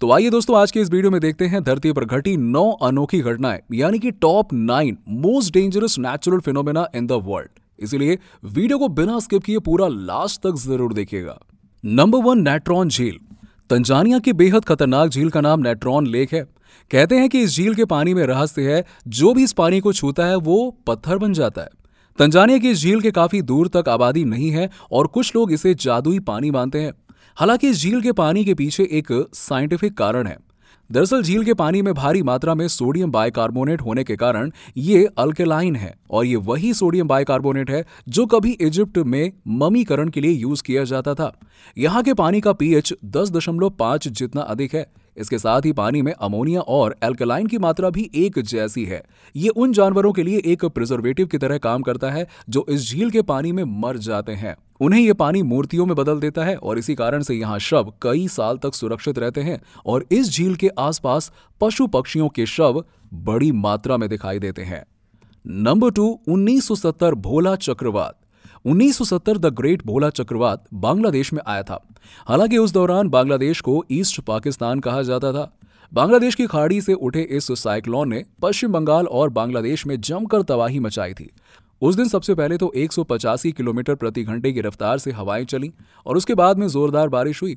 तो आइए दोस्तों आज के इस वीडियो में देखते हैं धरती पर घटी नौ अनोखी घटनाएं यानी कि top nine most dangerous natural phenomena in the world इसलिए वीडियो को बिना स्किप किए पूरा लास्ट तक जरूर देखिएगा नंबर वन नेट्रॉन झील तंजानिया की बेहद खतरनाक झील का नाम नेट्रॉन लेक है कहते हैं कि इस झील के पानी में रहस्य है जो भी इस पानी को छूता है वो पत्थर बन जाता है तंजानिया की इस झील के काफी दूर तक आबादी नहीं है और कुछ लोग इसे जादुई पानी मानते हैं हालांकि इस झील के पानी के पीछे एक साइंटिफिक कारण है दरअसल झील के पानी में भारी मात्रा में सोडियम बाइकार्बोनेट होने के कारण ये अल्केलाइन है और ये वही सोडियम बाइकार्बोनेट है जो कभी इजिप्ट में ममीकरण के लिए यूज किया जाता था यहाँ के पानी का पीएच 10.5 जितना अधिक है इसके साथ ही पानी में अमोनिया और एल्कलाइन की मात्रा भी एक जैसी है ये उन जानवरों के लिए एक प्रिजर्वेटिव की तरह काम करता है जो इस झील के पानी में मर जाते हैं उन्हें ये पानी मूर्तियों में बदल देता है और इसी कारण से यहाँ शव कई साल तक सुरक्षित रहते हैं और इस झील के आसपास पशु पक्षियों के शव बड़ी मात्रा में दिखाई देते हैं नंबर टू 1970 भोला चक्रवात 1970 द ग्रेट भोला चक्रवात बांग्लादेश में आया था हालांकि उस दौरान बांग्लादेश को ईस्ट पाकिस्तान कहा जाता था बांग्लादेश की खाड़ी से उठे इस साइक्लोन ने पश्चिम बंगाल और बांग्लादेश में जमकर तबाही मचाई थी उस दिन सबसे पहले तो एक किलोमीटर प्रति घंटे की रफ्तार से हवाएं चली और उसके बाद में जोरदार बारिश हुई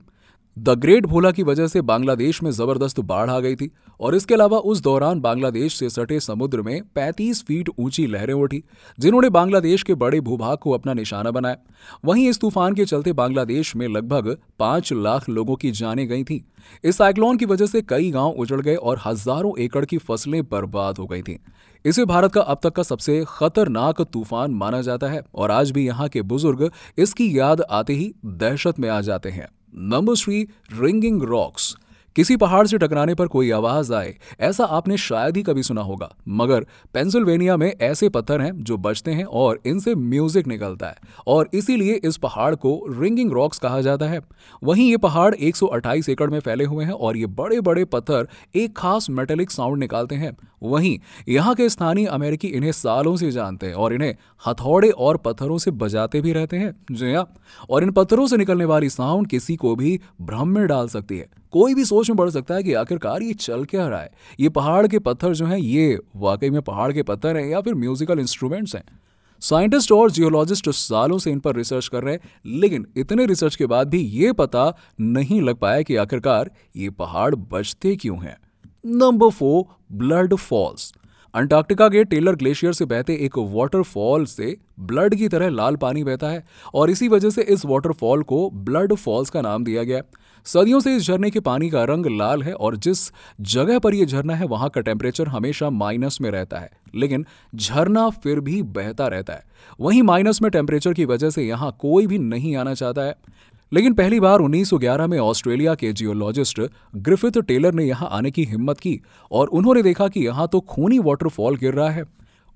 द ग्रेट भोला की वजह से बांग्लादेश में जबरदस्त बाढ़ आ गई थी और इसके अलावा उस दौरान बांग्लादेश से सटे समुद्र में 35 फीट ऊंची लहरें उठी जिन्होंने बांग्लादेश के बड़े भूभाग को अपना निशाना बनाया वहीं इस तूफान के चलते बांग्लादेश में लगभग पांच लाख लोगों की जानें गई थी इस साइक्लोन की वजह से कई गांव उजड़ गए और हजारों एकड़ की फसलें बर्बाद हो गई थी इसे भारत का अब तक का सबसे खतरनाक तूफान माना जाता है और आज भी यहाँ के बुजुर्ग इसकी याद आते ही दहशत में आ जाते हैं Number 3. Ringing Rocks किसी पहाड़ से टकराने पर कोई आवाज आए ऐसा आपने शायद ही कभी सुना होगा मगर पेंसिल्वेनिया में ऐसे पत्थर हैं जो बजते हैं और इनसे म्यूजिक निकलता है और इसीलिए इस पहाड़ को रिंगिंग रॉक्स कहा जाता है वहीं ये पहाड़ एक एकड़ में फैले हुए हैं और ये बड़े बड़े पत्थर एक खास मेटेलिक साउंड निकालते हैं वहीं यहाँ के स्थानीय अमेरिकी इन्हें सालों से जानते हैं और इन्हें हथौड़े और पत्थरों से बजाते भी रहते हैं जी हाँ और इन पत्थरों से निकलने वाली साउंड किसी को भी भ्रम में डाल सकती है कोई भी सोच में बढ़ सकता है कि आखिरकार ये चल क्या रहा है ये पहाड़ के पत्थर जो हैं ये वाकई में पहाड़ के पत्थर हैं या फिर म्यूजिकल इंस्ट्रूमेंट्स हैं साइंटिस्ट और जियोलॉजिस्ट सालों से इन पर रिसर्च कर रहे हैं लेकिन इतने रिसर्च के बाद भी ये पता नहीं लग पाया कि आखिरकार ये पहाड़ बचते क्यों हैं number four blood falls Antarctica के टेलर ग्लेशियर से बहते एक वाटरफॉल से ब्लड की तरह लाल पानी बहता है और इसी वजह से इस वाटरफॉल को ब्लड फॉल्स का नाम दिया गया सदियों से इस झरने के पानी का रंग लाल है और जिस जगह पर यह झरना है वहां का टेम्परेचर हमेशा माइनस में रहता है लेकिन झरना फिर भी बहता रहता है वहीं माइनस में टेम्परेचर की वजह से यहाँ कोई भी नहीं आना चाहता है लेकिन पहली बार 1911 में ऑस्ट्रेलिया के जियोलॉजिस्ट ग्रिफिथ टेलर ने यहां आने की हिम्मत की और उन्होंने देखा कि यहां तो खूनी वाटरफॉल गिर रहा है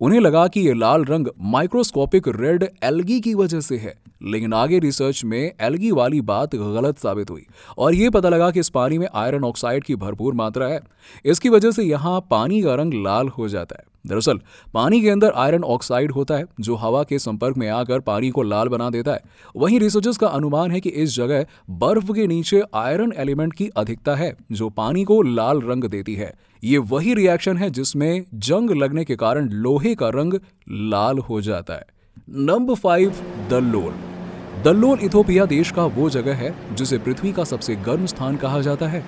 उन्हें लगा कि ये लाल रंग माइक्रोस्कोपिक रेड एल्गी की वजह से है लेकिन आगे रिसर्च में एलगी वाली बात गलत साबित हुई और ये पता लगा कि इस पानी में आयरन ऑक्साइड की भरपूर मात्रा है इसकी वजह से यहाँ पानी का रंग लाल हो जाता है दरअसल पानी के अंदर आयरन ऑक्साइड होता है जो हवा के संपर्क में आकर पानी को लाल बना देता है वहीं रिसर्चर्स का अनुमान है कि इस जगह बर्फ के नीचे आयरन एलिमेंट की अधिकता है जो पानी को लाल रंग देती है ये वही रिएक्शन है जिसमें जंग लगने के कारण लोहे का रंग लाल हो जाता है नंबर फाइव द लोल दल्लोल इथोपिया देश का वो जगह है जिसे पृथ्वी का सबसे गर्म स्थान कहा जाता है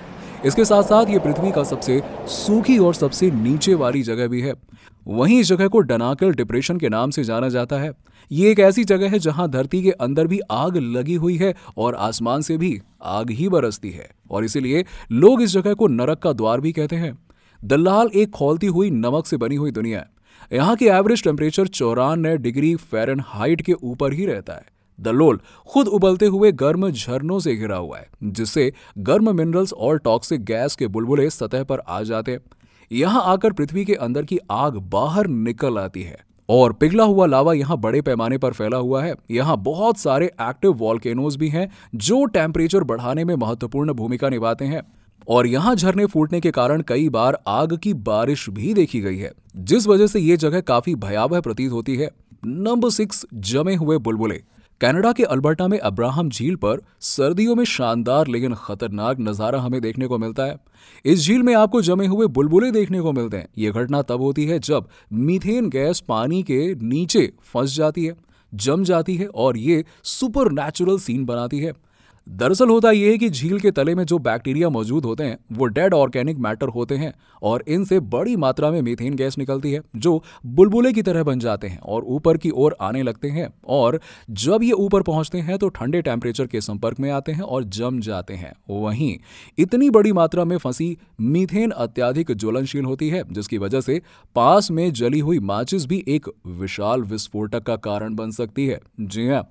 इसके साथ साथ ये पृथ्वी का सबसे सूखी और सबसे नीचे वाली जगह भी है वहीं इस जगह को डनाकल डिप्रेशन के नाम से जाना जाता है ये एक ऐसी जगह है जहां धरती के अंदर भी आग लगी हुई है और आसमान से भी आग ही बरसती है और इसीलिए लोग इस जगह को नरक का द्वार भी कहते हैं दल्लाल एक खोलती हुई नमक से बनी हुई दुनिया है यहाँ की एवरेज टेम्परेचर चौरानवे डिग्री फेरन के ऊपर ही रहता है दलोल खुद उबलते हुए गर्म झरनों से घिरा हुआ है जिससे गर्म मिनरल्स और टॉक्सिक गैस के बुलबुले सतह पर आ जाते हैं यहाँ आकर पृथ्वी के अंदर की आग बाहर निकल आती है और पिघला हुआ लावा यहाँ बड़े पैमाने पर फैला हुआ है यहाँ बहुत सारे एक्टिव वॉल्केनोज भी हैं जो टेम्परेचर बढ़ाने में महत्वपूर्ण भूमिका निभाते हैं और यहाँ झरने फूटने के कारण कई बार आग की बारिश भी देखी गई है जिस वजह से ये जगह काफी भयावह प्रतीत होती है नंबर सिक्स जमे हुए बुलबुले कनाडा के अल्बर्टा में अब्राहम झील पर सर्दियों में शानदार लेकिन खतरनाक नज़ारा हमें देखने को मिलता है इस झील में आपको जमे हुए बुलबुले देखने को मिलते हैं ये घटना तब होती है जब मीथेन गैस पानी के नीचे फंस जाती है जम जाती है और ये सुपर सीन बनाती है दरअसल होता यह है कि झील के तले में जो बैक्टीरिया मौजूद होते हैं वो डेड ऑर्गेनिक मैटर होते हैं और इनसे बड़ी मात्रा में मीथेन गैस निकलती है जो बुलबुले की तरह बन जाते हैं और ऊपर की ओर आने लगते हैं और जब ये ऊपर पहुंचते हैं तो ठंडे टेम्परेचर के संपर्क में आते हैं और जम जाते हैं वहीं इतनी बड़ी मात्रा में फंसी मीथेन अत्याधिक ज्वलनशील होती है जिसकी वजह से पास में जली हुई माचिस भी एक विशाल विस्फोटक का कारण बन सकती है जी हाँ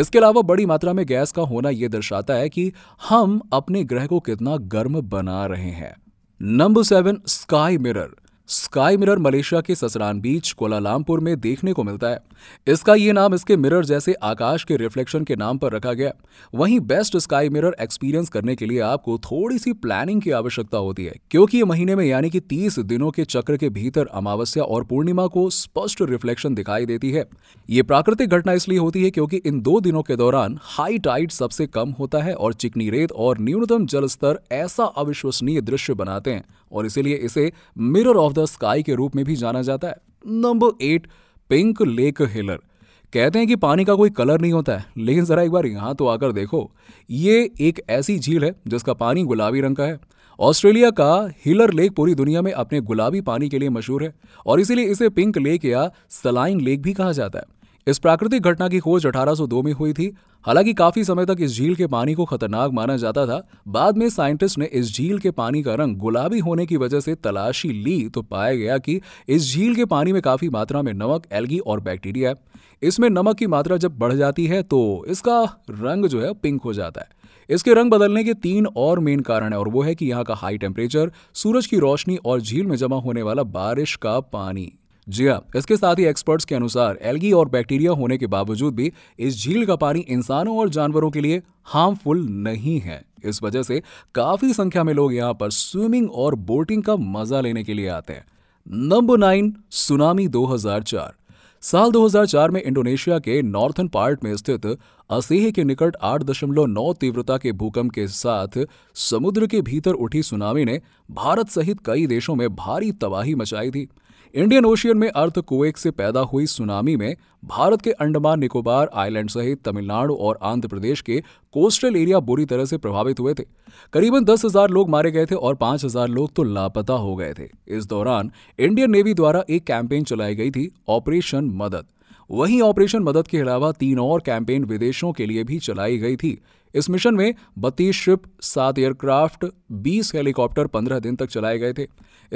इसके अलावा बड़ी मात्रा में गैस का होना यह दर्शा दर्शाता है कि हम अपने ग्रह को कितना गर्म बना रहे हैं number seven sky mirror sky mirror Malaysia के ससरान बीच कोलालामपुर में देखने को मिलता है इसका ये नाम इसके मिरर जैसे आकाश के रिफ्लेक्शन के नाम पर रखा गया वहीं बेस्ट स्काई मिरर एक्सपीरियंस करने के लिए आपको थोड़ी सी प्लानिंग की आवश्यकता होती है क्योंकि ये महीने में यानी कि तीस दिनों के चक्र के भीतर अमावस्या और पूर्णिमा को स्पष्ट रिफ्लेक्शन दिखाई देती है ये प्राकृतिक घटना इसलिए होती है क्योंकि इन दो दिनों के दौरान हाई टाइट सबसे कम होता है और चिकनी रेत और न्यूनतम जल स्तर ऐसा अविश्वसनीय दृश्य बनाते हैं और इसीलिए इसे मिरर ऑफ द स्काई के रूप में भी जाना जाता है number eight pink lake Hillier कहते हैं कि पानी का कोई कलर नहीं होता है लेकिन ज़रा एक बार यहां तो आकर देखो ये एक ऐसी झील है जिसका पानी गुलाबी रंग का है ऑस्ट्रेलिया का हिलर लेक पूरी दुनिया में अपने गुलाबी पानी के लिए मशहूर है और इसीलिए इसे पिंक लेक या सलाइन लेक भी कहा जाता है इस प्राकृतिक घटना की खोज 1802 में हुई थी हालांकि काफी समय तक इस झील के पानी को खतरनाक माना जाता था बाद में साइंटिस्ट ने इस झील के पानी का रंग गुलाबी होने की वजह से तलाशी ली तो पाया गया कि इस झील के पानी में काफी मात्रा में नमक एल्गी और बैक्टीरिया है इसमें नमक की मात्रा जब बढ़ जाती है तो इसका रंग जो है पिंक हो जाता है इसके रंग बदलने के तीन और मेन कारण है और वो है कि यहाँ का हाई टेम्परेचर सूरज की रोशनी और झील में जमा होने वाला बारिश का पानी जी हाँ इसके साथ ही एक्सपर्ट्स के अनुसार एल्गी और बैक्टीरिया होने के बावजूद भी इस झील का पानी इंसानों और जानवरों के लिए हार्मफुल नहीं है इस वजह से काफी संख्या में लोग यहाँ पर स्विमिंग और बोटिंग का मजा लेने के लिए आते हैं नंबर नाइन सुनामी 2004 साल 2004 में इंडोनेशिया के नॉर्थन पार्ट में स्थित असेह के निकट 8.9 तीव्रता के भूकंप के साथ समुद्र के भीतर उठी सुनामी ने भारत सहित कई देशों में भारी तबाही मचाई थी इंडियन ओशियन में कुएक से पैदा हुई सुनामी में भारत के अंडमान निकोबार आइलैंड सहित तमिलनाडु और आंध्र प्रदेश के कोस्टल एरिया बुरी तरह से प्रभावित हुए थे करीबन दस हजार लोग मारे गए थे और पांच हजार लोग तो लापता हो गए थे इस दौरान इंडियन नेवी द्वारा एक कैंपेन चलाई गई थी ऑपरेशन मदद वहीं ऑपरेशन मदद के अलावा तीन और कैंपेन विदेशों के लिए भी चलाई गई थी इस मिशन में बत्तीस शिप सात एयरक्राफ्ट बीस हेलीकॉप्टर पंद्रह दिन तक चलाए गए थे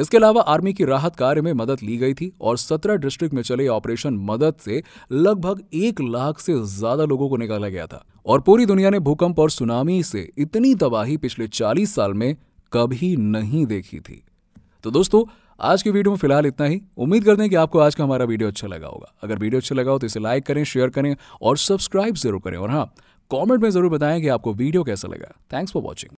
इसके अलावा आर्मी की राहत कार्य में मदद ली गई थी और सत्रह डिस्ट्रिक्ट में चले ऑपरेशन मदद से लगभग एक लाख से ज्यादा लोगों को निकाला गया था और पूरी दुनिया ने भूकंप और सुनामी से इतनी तबाही पिछले चालीस साल में कभी नहीं देखी थी तो दोस्तों आज की वीडियो में फिलहाल इतना ही उम्मीद करते हैं कि आपको आज का हमारा वीडियो अच्छा लगा होगा अगर वीडियो अच्छा लगा हो तो इसे लाइक करें शेयर करें और सब्सक्राइब जरूर करें और हाँ कमेंट में जरूर बताएं कि आपको वीडियो कैसा लगा थैंक्स फॉर वॉचिंग